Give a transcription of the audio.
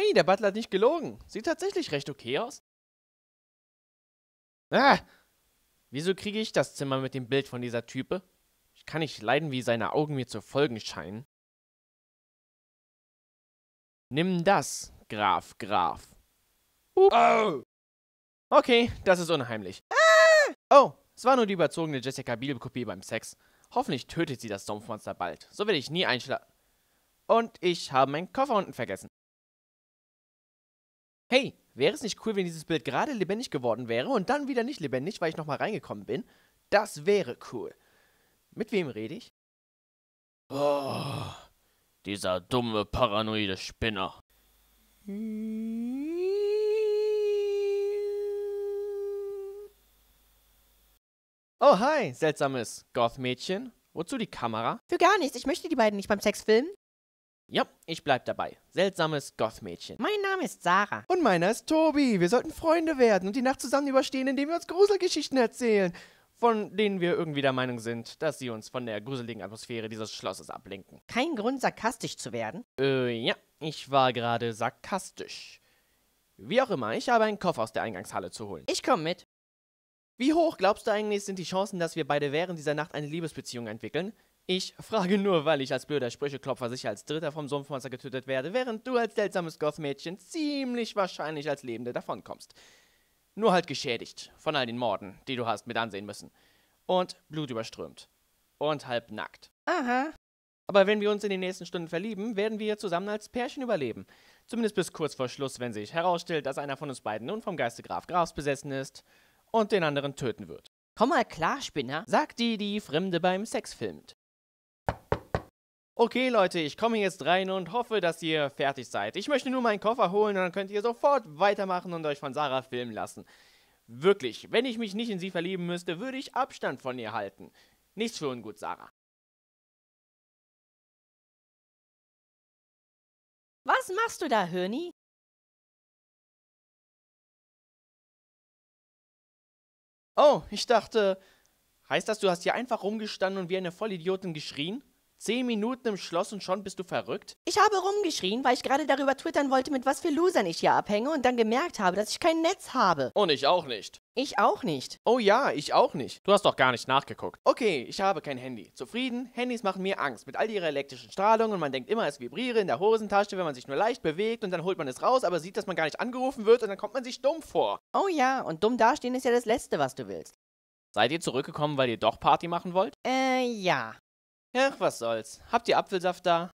Hey, der Butler hat nicht gelogen. Sieht tatsächlich recht okay aus. Ah! Wieso kriege ich das Zimmer mit dem Bild von dieser Type? Ich kann nicht leiden, wie seine Augen mir zu folgen scheinen. Nimm das, Graf, Graf. Uh. Oh. Okay, das ist unheimlich. Ah. Oh, es war nur die überzogene Jessica Biel-Kopie beim Sex. Hoffentlich tötet sie das Dumpfmonster bald. So werde ich nie einschlafen. Und ich habe meinen Koffer unten vergessen hey, wäre es nicht cool, wenn dieses Bild gerade lebendig geworden wäre und dann wieder nicht lebendig, weil ich nochmal reingekommen bin? Das wäre cool. Mit wem rede ich? Oh, dieser dumme, paranoide Spinner. Oh, hi, seltsames Goth-Mädchen. Wozu die Kamera? Für gar nichts. Ich möchte die beiden nicht beim Sex filmen. Ja, ich bleib dabei. Seltsames Goth-Mädchen. Mein Name ist Sarah. Und meiner ist Tobi. Wir sollten Freunde werden und die Nacht zusammen überstehen, indem wir uns Gruselgeschichten erzählen. Von denen wir irgendwie der Meinung sind, dass sie uns von der gruseligen Atmosphäre dieses Schlosses ablenken. Kein Grund, sarkastisch zu werden? Äh, ja, ich war gerade sarkastisch. Wie auch immer, ich habe einen Koffer aus der Eingangshalle zu holen. Ich komme mit. Wie hoch glaubst du eigentlich sind die Chancen, dass wir beide während dieser Nacht eine Liebesbeziehung entwickeln? Ich frage nur, weil ich als blöder Sprücheklopfer sicher als Dritter vom Sumpfmonster getötet werde, während du als seltsames Gothmädchen ziemlich wahrscheinlich als Lebende davonkommst. Nur halt geschädigt von all den Morden, die du hast mit ansehen müssen. Und blutüberströmt. Und halbnackt. Aha. Aber wenn wir uns in den nächsten Stunden verlieben, werden wir zusammen als Pärchen überleben. Zumindest bis kurz vor Schluss, wenn sich herausstellt, dass einer von uns beiden nun vom Geiste Graf Grafs besessen ist und den anderen töten wird. Komm mal klar, Spinner, sagt die, die Fremde beim Sex filmt. Okay, Leute, ich komme jetzt rein und hoffe, dass ihr fertig seid. Ich möchte nur meinen Koffer holen und dann könnt ihr sofort weitermachen und euch von Sarah filmen lassen. Wirklich, wenn ich mich nicht in sie verlieben müsste, würde ich Abstand von ihr halten. Nichts für ungut, Sarah. Was machst du da, Hörni? Oh, ich dachte... Heißt das, du hast hier einfach rumgestanden und wie eine Vollidiotin geschrien? Zehn Minuten im Schloss und schon bist du verrückt? Ich habe rumgeschrien, weil ich gerade darüber twittern wollte, mit was für Losern ich hier abhänge und dann gemerkt habe, dass ich kein Netz habe. Und ich auch nicht. Ich auch nicht. Oh ja, ich auch nicht. Du hast doch gar nicht nachgeguckt. Okay, ich habe kein Handy. Zufrieden? Handys machen mir Angst mit all ihrer elektrischen Strahlung und man denkt immer, es vibriere in der Hosentasche, wenn man sich nur leicht bewegt und dann holt man es raus, aber sieht, dass man gar nicht angerufen wird und dann kommt man sich dumm vor. Oh ja, und dumm dastehen ist ja das Letzte, was du willst. Seid ihr zurückgekommen, weil ihr doch Party machen wollt? Äh, ja. Ach, was soll's. Habt ihr Apfelsaft da?